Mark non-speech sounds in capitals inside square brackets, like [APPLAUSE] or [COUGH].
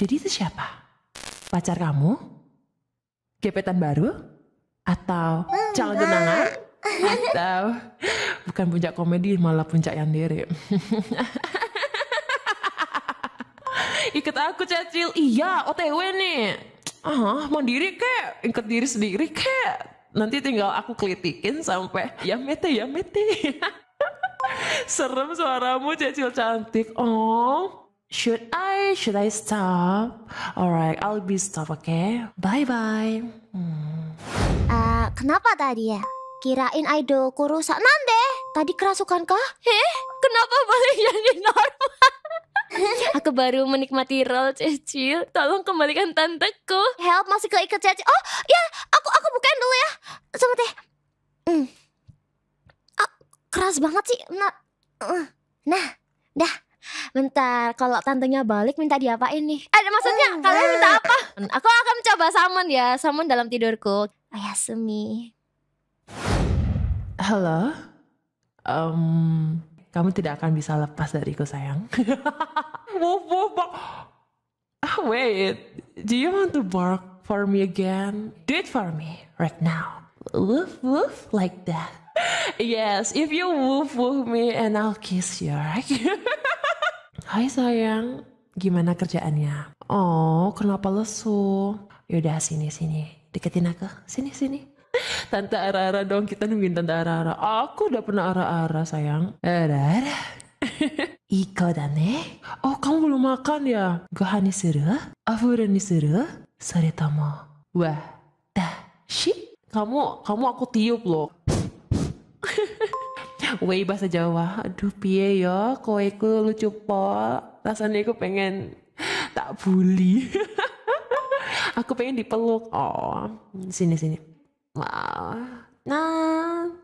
Jadi itu siapa? Pacar kamu? Gepetan baru? Atau calon tenangan? Atau bukan puncak komedi malah puncak yang diri? [LAUGHS] Ikut aku Cacil, iya OTW nih. Ah, mandiri kek, ikut diri sendiri kek. Nanti tinggal aku kelitikin sampai ya mete ya mete. [LAUGHS] Serem suaramu Cacil cantik. Oh, Should I? Should I stop? Alright, I'll be stop, Okay? Bye-bye. Hmm. Uh, kenapa tadi ya? Kirain idolku rusak. Nande, tadi kerasukan kah? Eh, kenapa balik jadi normal? [LAUGHS] Aku baru menikmati roll cecil. Tolong kembalikan tanteku. Help masih keikat cecil. Oh, ya, aku aku bukain dulu ya. Sama teh. Mm. Ah, keras banget sih. Nah, eh. nah. Bentar, kalau tantenya balik minta diapain nih? Ada eh, maksudnya uh, kalian minta eh. apa? Aku akan mencoba salmon ya, salmon dalam tidurku. Ayasumi. Oh, Halo. Um, kamu tidak akan bisa lepas dariku sayang. woof, [LAUGHS] woof, ah, wait, do you want to bark for me again? Do it for me right now. Woof woof like that. [LAUGHS] yes, if you woof woof me and I'll kiss you, right? [LAUGHS] Hai sayang, gimana kerjaannya? Oh, kenapa lesu? Yaudah sini sini, deketin aku, sini sini. [LAUGHS] Tante Ara-Ara dong, kita nungguin Tante Ara-Ara. Aku udah pernah Ara-Ara sayang. Ara-Ara. [LAUGHS] Iko dane. Oh, kamu belum makan ya? Gohani seru? suru, afura ni seru. sore tomo. Wah, dah, shi. Kamu, kamu aku tiup loh. [LAUGHS] Wei bahasa Jawa. Aduh piye yo ya? kowe ku lucu pol. Rasanya aku pengen tak bully. [LAUGHS] aku pengen dipeluk. Oh, sini sini. Wah. Nah,